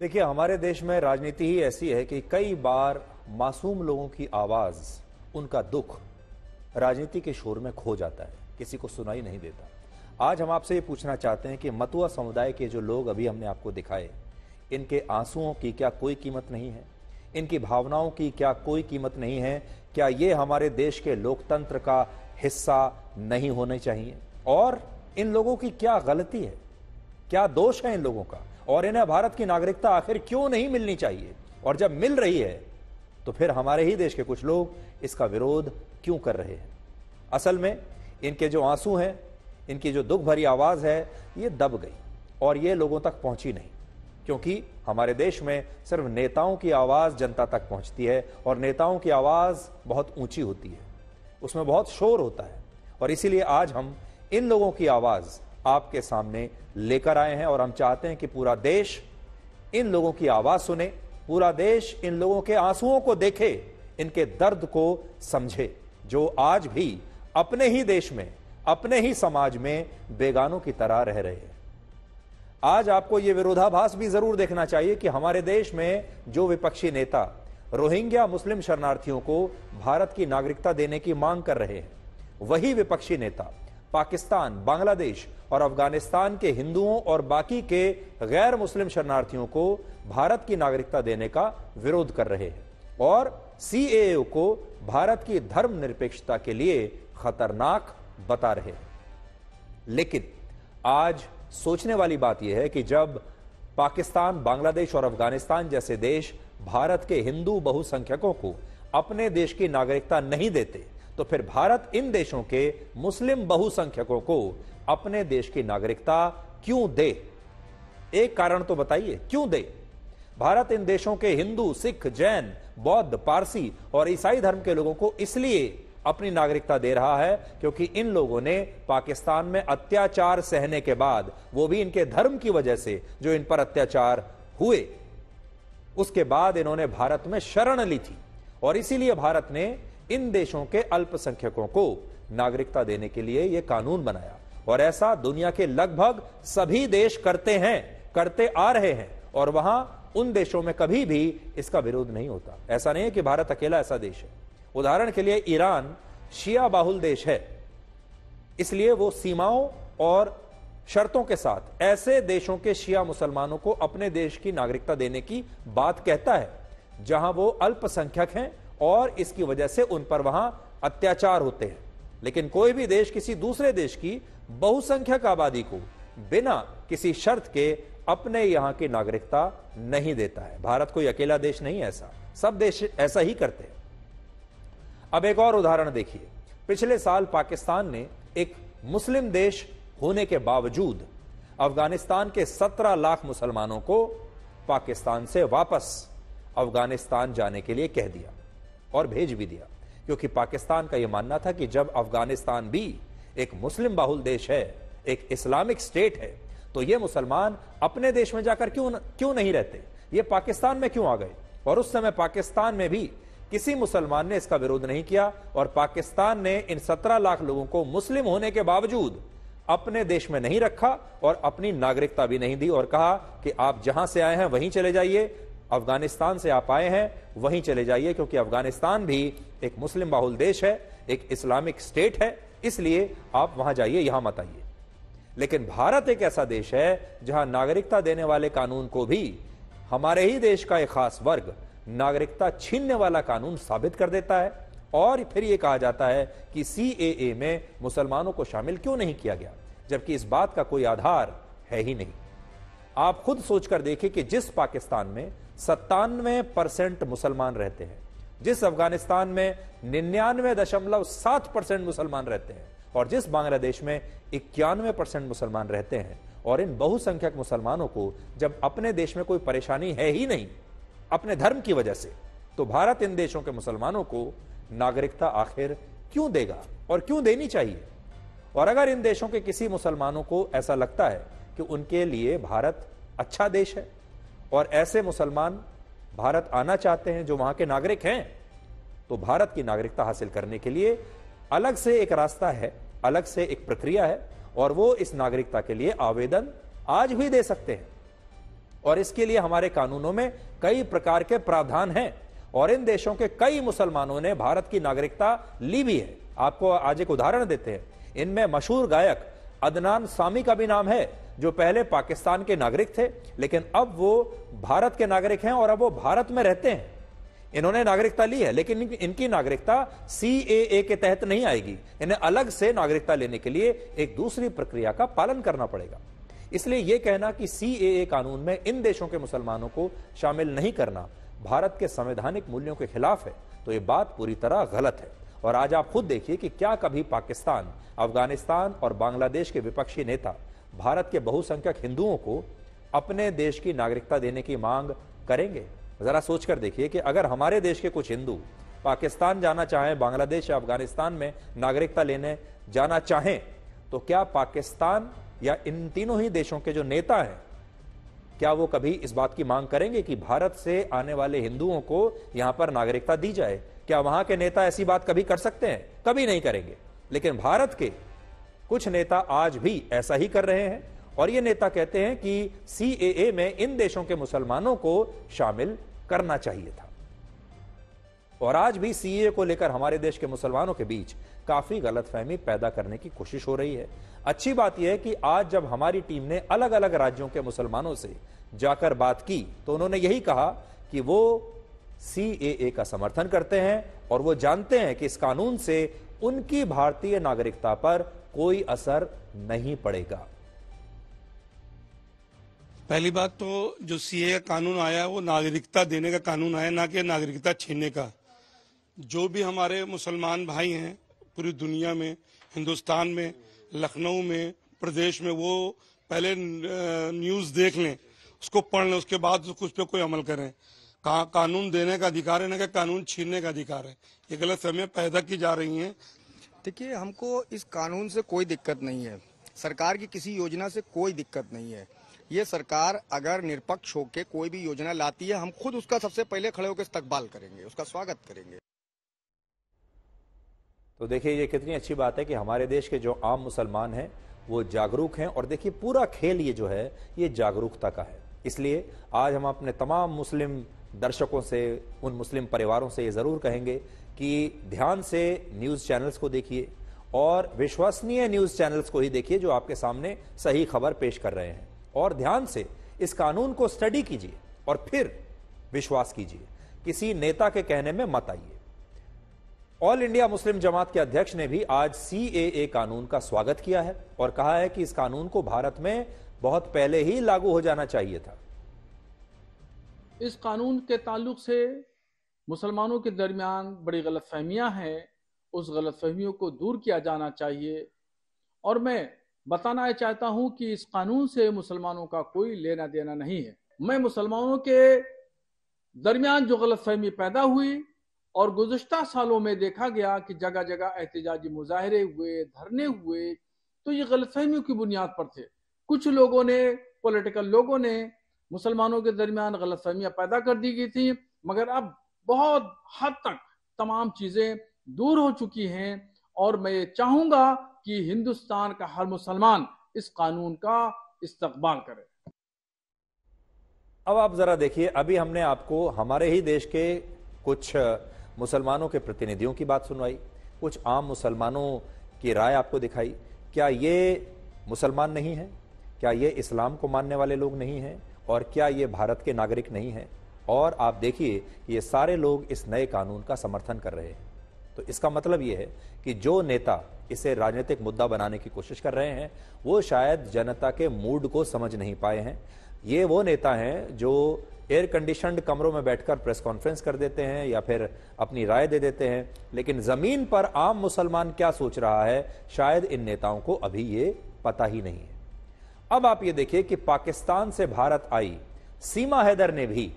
देखिए हमारे देश में राजनीति ही ऐसी है कि कई बार मासूम लोगों की आवाज़ उनका दुख राजनीति के शोर में खो जाता है किसी को सुनाई नहीं देता आज हम आपसे ये पूछना चाहते हैं कि मतुआ समुदाय के जो लोग अभी हमने आपको दिखाए इनके आंसुओं की क्या कोई कीमत नहीं है इनकी भावनाओं की क्या कोई कीमत नहीं है क्या ये हमारे देश के लोकतंत्र का हिस्सा नहीं होने चाहिए और इन लोगों की क्या गलती है क्या दोष है इन लोगों का और इन्हें भारत की नागरिकता आखिर क्यों नहीं मिलनी चाहिए और जब मिल रही है तो फिर हमारे ही देश के कुछ लोग इसका विरोध क्यों कर रहे हैं असल में इनके जो आंसू हैं इनकी जो दुख भरी आवाज है ये दब गई और ये लोगों तक पहुंची नहीं क्योंकि हमारे देश में सिर्फ नेताओं की आवाज जनता तक पहुंचती है और नेताओं की आवाज बहुत ऊंची होती है उसमें बहुत शोर होता है और इसीलिए आज हम इन लोगों की आवाज आपके सामने लेकर आए हैं और हम चाहते हैं कि पूरा देश इन लोगों की आवाज सुने पूरा देश इन लोगों के आंसुओं को देखे इनके दर्द को समझे जो आज भी अपने ही देश में अपने ही समाज में बेगानों की तरह रह रहे हैं आज आपको यह विरोधाभास भी जरूर देखना चाहिए कि हमारे देश में जो विपक्षी नेता रोहिंग्या मुस्लिम शरणार्थियों को भारत की नागरिकता देने की मांग कर रहे हैं वही विपक्षी नेता पाकिस्तान बांग्लादेश और अफगानिस्तान के हिंदुओं और बाकी के गैर मुस्लिम शरणार्थियों को भारत की नागरिकता देने का विरोध कर रहे हैं और सी को भारत की धर्मनिरपेक्षता के लिए खतरनाक बता रहे हैं लेकिन आज सोचने वाली बात यह है कि जब पाकिस्तान बांग्लादेश और अफगानिस्तान जैसे देश भारत के हिंदू बहुसंख्यकों को अपने देश की नागरिकता नहीं देते तो फिर भारत इन देशों के मुस्लिम बहुसंख्यकों को अपने देश की नागरिकता क्यों दे एक कारण तो बताइए क्यों दे भारत इन देशों के हिंदू सिख जैन बौद्ध पारसी और ईसाई धर्म के लोगों को इसलिए अपनी नागरिकता दे रहा है क्योंकि इन लोगों ने पाकिस्तान में अत्याचार सहने के बाद वो भी इनके धर्म की वजह से जो इन पर अत्याचार हुए उसके बाद इन्होंने भारत में शरण ली थी और इसीलिए भारत ने इन देशों के अल्पसंख्यकों को नागरिकता देने के लिए यह कानून बनाया और ऐसा दुनिया के लगभग सभी देश करते हैं करते आ रहे हैं और वहां उन देशों में कभी भी इसका विरोध नहीं होता ऐसा नहीं है कि भारत अकेला ऐसा देश है उदाहरण के लिए ईरान शिया बाहुल देश है इसलिए वो सीमाओं और शर्तों के साथ ऐसे देशों के शिया मुसलमानों को अपने देश की नागरिकता देने की बात कहता है जहां वो अल्पसंख्यक हैं और इसकी वजह से उन पर वहां अत्याचार होते हैं लेकिन कोई भी देश किसी दूसरे देश की बहुसंख्यक आबादी को बिना किसी शर्त के अपने यहां की नागरिकता नहीं देता है भारत कोई अकेला देश नहीं है ऐसा सब देश ऐसा ही करते हैं अब एक और उदाहरण देखिए पिछले साल पाकिस्तान ने एक मुस्लिम देश होने के बावजूद अफगानिस्तान के 17 लाख मुसलमानों को पाकिस्तान से वापस अफगानिस्तान जाने के लिए कह दिया और भेज भी दिया क्योंकि पाकिस्तान का यह मानना था कि जब अफगानिस्तान भी एक मुस्लिम बाहुल देश है एक इस्लामिक स्टेट है तो ये मुसलमान अपने देश में जाकर क्यों क्यों नहीं रहते ये पाकिस्तान में क्यों आ गए और उस समय पाकिस्तान में भी किसी मुसलमान ने इसका विरोध नहीं किया और पाकिस्तान ने इन सत्रह लाख लोगों को मुस्लिम होने के बावजूद अपने देश में नहीं रखा और अपनी नागरिकता भी नहीं दी और कहा कि आप जहां से आए हैं वहीं चले जाइए अफगानिस्तान से आप आए हैं वहीं चले जाइए क्योंकि अफगानिस्तान भी एक मुस्लिम बाहुल देश है एक इस्लामिक स्टेट है इसलिए आप वहां जाइए यहां मत आइए लेकिन भारत एक ऐसा देश है जहां नागरिकता देने वाले कानून को भी हमारे ही देश का एक खास वर्ग नागरिकता छीनने वाला कानून साबित कर देता है और फिर यह कहा जाता है कि सी में मुसलमानों को शामिल क्यों नहीं किया गया जबकि इस बात का कोई आधार है ही नहीं आप खुद सोचकर देखें कि जिस पाकिस्तान में सत्तानवे परसेंट मुसलमान रहते हैं जिस अफगानिस्तान में निन्यानवे दशमलव सात परसेंट मुसलमान रहते हैं और जिस बांग्लादेश में इक्यानवे परसेंट मुसलमान रहते हैं और इन बहुसंख्यक मुसलमानों को जब अपने देश में कोई परेशानी है ही नहीं अपने धर्म की वजह से तो भारत इन देशों के मुसलमानों को नागरिकता आखिर क्यों देगा और क्यों देनी चाहिए और अगर इन देशों के किसी मुसलमानों को ऐसा लगता है कि उनके लिए भारत अच्छा देश है और ऐसे मुसलमान भारत आना चाहते हैं जो वहां के नागरिक हैं तो भारत की नागरिकता हासिल करने के लिए अलग से एक रास्ता है अलग से एक प्रक्रिया है और वो इस नागरिकता के लिए आवेदन आज भी दे सकते हैं और इसके लिए हमारे कानूनों में कई प्रकार के प्रावधान हैं और इन देशों के कई मुसलमानों ने भारत की नागरिकता ली भी है आपको आज एक उदाहरण देते हैं इनमें मशहूर गायक अदनान सामी का भी नाम है जो पहले पाकिस्तान के नागरिक थे लेकिन अब वो भारत के नागरिक हैं और अब वो भारत में रहते हैं इन्होंने नागरिकता ली है लेकिन इनकी नागरिकता सी ए के तहत नहीं आएगी इन्हें अलग से नागरिकता लेने के लिए एक दूसरी प्रक्रिया का पालन करना पड़ेगा इसलिए यह कहना कि सी ए कानून में इन देशों के मुसलमानों को शामिल नहीं करना भारत के संवैधानिक मूल्यों के खिलाफ है तो यह बात पूरी तरह गलत है और आज आप खुद देखिए कि क्या कभी पाकिस्तान अफगानिस्तान और बांग्लादेश के विपक्षी नेता भारत के बहुसंख्यक हिंदुओं को अपने देश की नागरिकता देने की मांग करेंगे जरा सोचकर देखिए कि अगर हमारे देश के कुछ हिंदू पाकिस्तान जाना चाहें बांग्लादेश या अफगानिस्तान में नागरिकता लेने जाना चाहें तो क्या पाकिस्तान या इन तीनों ही देशों के जो नेता हैं क्या वो कभी इस बात की मांग करेंगे कि भारत से आने वाले हिंदुओं को यहां पर नागरिकता दी जाए क्या वहां के नेता ऐसी बात कभी कर सकते हैं कभी नहीं करेंगे लेकिन भारत के कुछ नेता आज भी ऐसा ही कर रहे हैं और ये नेता कहते हैं कि सी में इन देशों के मुसलमानों को शामिल करना चाहिए था और आज भी सी को लेकर हमारे देश के मुसलमानों के बीच काफी गलतफहमी पैदा करने की कोशिश हो रही है अच्छी बात यह है कि आज जब हमारी टीम ने अलग अलग राज्यों के मुसलमानों से जाकर बात की तो उन्होंने यही कहा कि वो सीएए का समर्थन करते हैं और वो जानते हैं कि इस कानून से उनकी भारतीय नागरिकता पर कोई असर नहीं पड़ेगा पहली बात तो जो सीए का कानून आया वो नागरिकता देने का कानून आया ना कि नागरिकता छीनने का जो भी हमारे मुसलमान भाई हैं पूरी दुनिया में हिंदुस्तान में लखनऊ में प्रदेश में वो पहले न्यूज़ देख लें उसको पढ़ लें उसके बाद उस पर कोई अमल करें का, कानून देने का अधिकार है ना कि कानून छीनने का अधिकार है ये गलत समय पैदा की जा रही है देखिए हमको इस कानून से कोई दिक्कत नहीं है सरकार की किसी योजना से कोई दिक्कत नहीं है ये सरकार अगर निरपक्ष होकर कोई भी योजना लाती है हम खुद उसका सबसे पहले खड़े होकर इस्तकबाल करेंगे उसका स्वागत करेंगे तो देखिए ये कितनी अच्छी बात है कि हमारे देश के जो आम मुसलमान हैं वो जागरूक हैं और देखिए पूरा खेल ये जो है ये जागरूकता का है इसलिए आज हम अपने तमाम मुस्लिम दर्शकों से उन मुस्लिम परिवारों से ये ज़रूर कहेंगे कि ध्यान से न्यूज़ चैनल्स को देखिए और विश्वसनीय न्यूज़ चैनल्स को ही देखिए जो आपके सामने सही खबर पेश कर रहे हैं और ध्यान से इस कानून को स्टडी कीजिए और फिर विश्वास कीजिए किसी नेता के कहने में मत आइए ऑल इंडिया मुस्लिम जमात के अध्यक्ष ने भी आज सी कानून का स्वागत किया है और कहा है कि इस कानून को भारत में बहुत पहले ही लागू हो जाना चाहिए था इस कानून के ताल्लुक से मुसलमानों के दरमियान बड़ी गलत फहमियाँ हैं उस गलत फहमियों को दूर किया जाना चाहिए और मैं बताना चाहता हूँ कि इस कानून से मुसलमानों का कोई लेना देना नहीं है मैं मुसलमानों के दरमियान जो गलत फहमी पैदा हुई और गुजशत सालों में देखा गया कि जगह जगह एहतजाजी मुजाहरे हुए धरने हुए तो ये गलतफहमियों की बुनियाद पर थे कुछ लोगों ने पॉलिटिकल लोगों ने मुसलमानों के दरमियान गलत फहमियाँ पैदा कर दी गई थी मगर अब बहुत हद तक तमाम चीज़ें दूर हो चुकी हैं और मैं ये चाहूँगा कि हिंदुस्तान का हर मुसलमान इस कानून का इस्तकबाल करे अब आप ज़रा देखिए अभी हमने आपको हमारे ही देश के कुछ मुसलमानों के प्रतिनिधियों की बात सुनवाई कुछ आम मुसलमानों की राय आपको दिखाई क्या ये मुसलमान नहीं है क्या ये इस्लाम को मानने वाले लोग नहीं हैं और क्या ये भारत के नागरिक नहीं हैं और आप देखिए ये सारे लोग इस नए कानून का समर्थन कर रहे हैं तो इसका मतलब ये है कि जो नेता इसे राजनीतिक मुद्दा बनाने की कोशिश कर रहे हैं वो शायद जनता के मूड को समझ नहीं पाए हैं ये वो नेता हैं जो एयर कंडीशनड कमरों में बैठकर प्रेस कॉन्फ्रेंस कर देते हैं या फिर अपनी राय दे देते हैं लेकिन ज़मीन पर आम मुसलमान क्या सोच रहा है शायद इन नेताओं को अभी ये पता ही नहीं है अब आप ये देखिए कि पाकिस्तान से भारत आई सीमा हैदर ने भी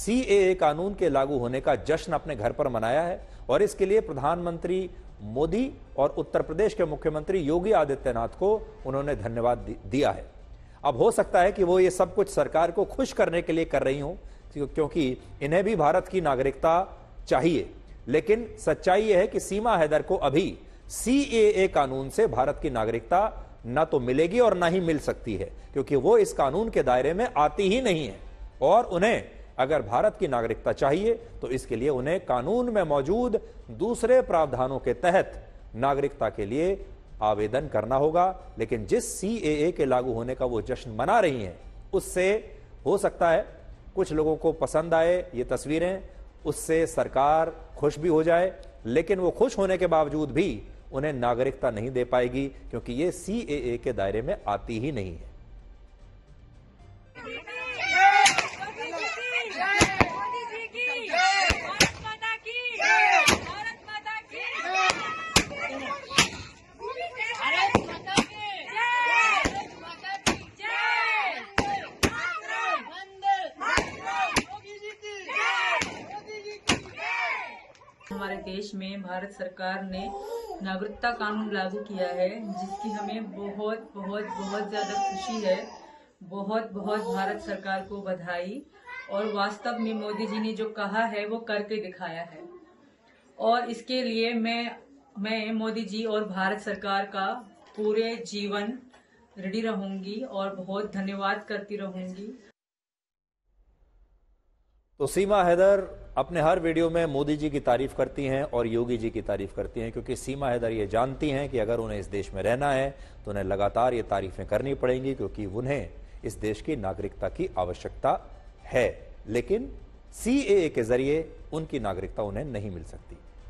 सी ए कानून के लागू होने का जश्न अपने घर पर मनाया है और इसके लिए प्रधानमंत्री मोदी और उत्तर प्रदेश के मुख्यमंत्री योगी आदित्यनाथ को उन्होंने धन्यवाद दिया है अब हो सकता है कि वो ये सब कुछ सरकार को खुश करने के लिए कर रही हूं क्योंकि इन्हें भी भारत की नागरिकता चाहिए लेकिन सच्चाई यह है कि सीमा हैदर को अभी सी कानून से भारत की नागरिकता ना तो मिलेगी और ना ही मिल सकती है क्योंकि वो इस कानून के दायरे में आती ही नहीं है और उन्हें अगर भारत की नागरिकता चाहिए तो इसके लिए उन्हें कानून में मौजूद दूसरे प्रावधानों के तहत नागरिकता के लिए आवेदन करना होगा लेकिन जिस सी के लागू होने का वो जश्न मना रही हैं उससे हो सकता है कुछ लोगों को पसंद आए ये तस्वीरें उससे सरकार खुश भी हो जाए लेकिन वो खुश होने के बावजूद भी उन्हें नागरिकता नहीं दे पाएगी क्योंकि ये सी के दायरे में आती ही नहीं है हमारे देश में भारत सरकार ने नागरिकता कानून लागू किया है जिसकी हमें बहुत बहुत बहुत ज़्यादा खुशी है बहुत बहुत भारत सरकार को बधाई और वास्तव में मोदी जी ने जो कहा है वो करके दिखाया है और इसके लिए मैं मैं मोदी जी और भारत सरकार का पूरे जीवन रेडी रहूंगी और बहुत धन्यवाद करती रहूंगी तो सीमा हैदर अपने हर वीडियो में मोदी जी की तारीफ करती हैं और योगी जी की तारीफ करती हैं क्योंकि सीमा हैदर ये जानती हैं कि अगर उन्हें इस देश में रहना है तो उन्हें लगातार ये तारीफें करनी पड़ेंगी क्योंकि उन्हें इस देश की नागरिकता की आवश्यकता है लेकिन सी के जरिए उनकी नागरिकता उन्हें नहीं मिल सकती